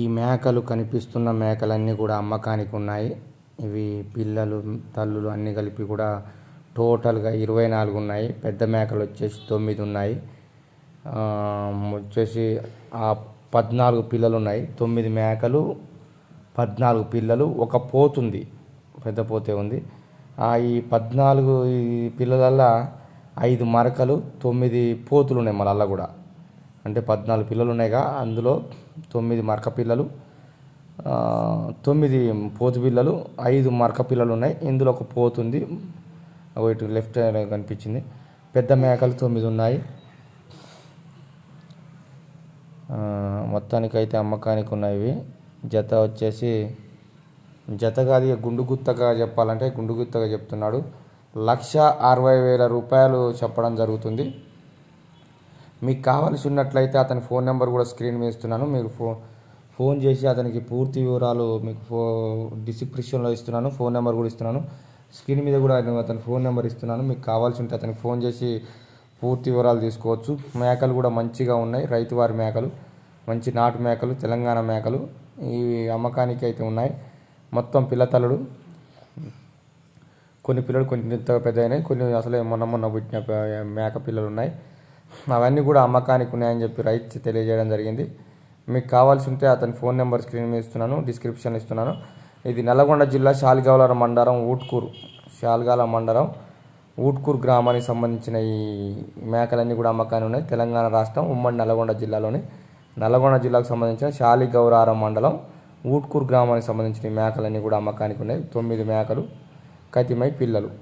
ఈ మేకలు కనిపిస్తున్న మేకలన్నీ కూడా అమ్మకానికి ఉన్నాయి ఇవి పిల్లలు తల్లులు అన్నీ కలిపి కూడా టోటల్గా ఇరవై నాలుగు ఉన్నాయి పెద్ద మేకలు వచ్చేసి తొమ్మిది ఉన్నాయి వచ్చేసి ఆ పద్నాలుగు పిల్లలు ఉన్నాయి తొమ్మిది మేకలు పద్నాలుగు పిల్లలు ఒక పోతుంది పెద్ద పోతే ఉంది ఈ పద్నాలుగు పిల్లలల్లా ఐదు మరకలు తొమ్మిది పోతులు ఉన్నాయి మళ్ళీ కూడా అంటే పద్నాలుగు పిల్లలు ఉన్నాయిగా అందులో తొమ్మిది మరక పిల్లలు తొమ్మిది పోతు పిల్లలు ఐదు మరక పిల్లలు ఉన్నాయి ఇందులో ఒక పోతుంది ఒకటి లెఫ్ట్ కనిపించింది పెద్ద మేకలు తొమ్మిది ఉన్నాయి మొత్తానికి అయితే అమ్మకానికి ఉన్నాయి జత వచ్చేసి జతగా అది గుండు గుత్తగా చెప్పాలంటే గుండు గుత్తగా చెప్తున్నాడు లక్ష అరవై వేల రూపాయలు చెప్పడం జరుగుతుంది మీకు కావాల్సి ఉన్నట్లయితే అతని ఫోన్ నెంబర్ కూడా స్క్రీన్ వేస్తున్నాను మీరు ఫోన్ ఫోన్ చేసి అతనికి పూర్తి వివరాలు మీకు ఫో డిస్క్రిప్షన్లో ఇస్తున్నాను ఫోన్ నెంబర్ కూడా ఇస్తున్నాను స్క్రీన్ మీద కూడా అతని ఫోన్ నెంబర్ ఇస్తున్నాను మీకు కావాల్సి ఉంటే అతనికి ఫోన్ చేసి పూర్తి వివరాలు తీసుకోవచ్చు మేకలు కూడా మంచిగా ఉన్నాయి రైతువారి మేకలు మంచి నాటు మేకలు తెలంగాణ మేకలు ఇవి అమ్మకానికి అయితే ఉన్నాయి మొత్తం పిల్లతలుడు కొన్ని పిల్లలు కొన్ని పెద్ద అయినాయి కొన్ని అసలే మొన్న మొన్న పుట్టిన మేక పిల్లలు ఉన్నాయి అవన్నీ కూడా అమ్మకానికి ఉన్నాయని చెప్పి రైతు తెలియజేయడం జరిగింది మీకు కావాల్సి ఉంటే అతని ఫోన్ నెంబర్ స్క్రీన్ మీద ఇస్తున్నాను డిస్క్రిప్షన్ ఇస్తున్నాను ఇది నల్గొండ జిల్లా శాలిగావల మండలం ఊట్కూరు శాలిగాల మండలం ఊట్కూరు గ్రామానికి సంబంధించిన ఈ మేకలన్నీ కూడా అమ్మకాన్ని ఉన్నాయి తెలంగాణ రాష్ట్రం ఉమ్మడి నల్గొండ జిల్లాలోని నల్గొండ జిల్లాకు సంబంధించిన శాలిగౌరారం మండలం ఊట్కూరు గ్రామానికి సంబంధించిన ఈ మేకలన్నీ కూడా అమ్మకానికి ఉన్నాయి తొమ్మిది మేకలు కతిమై పిల్లలు